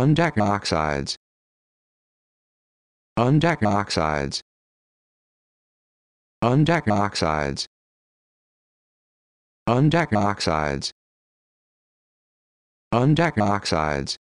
Undeck oxides. Undeck oxides. Undeck oxides. Undeck oxides. Undeck oxides.